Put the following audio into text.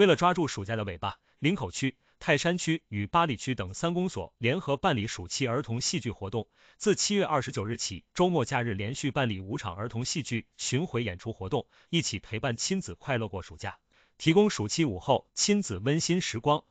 为了抓住暑假的尾巴，林口区、泰山区与八里区等三公所联合办理暑期儿童戏剧活动，自七月二十九日起，周末假日连续办理五场儿童戏剧巡回演出活动，一起陪伴亲子快乐过暑假，提供暑期午后亲子温馨时光。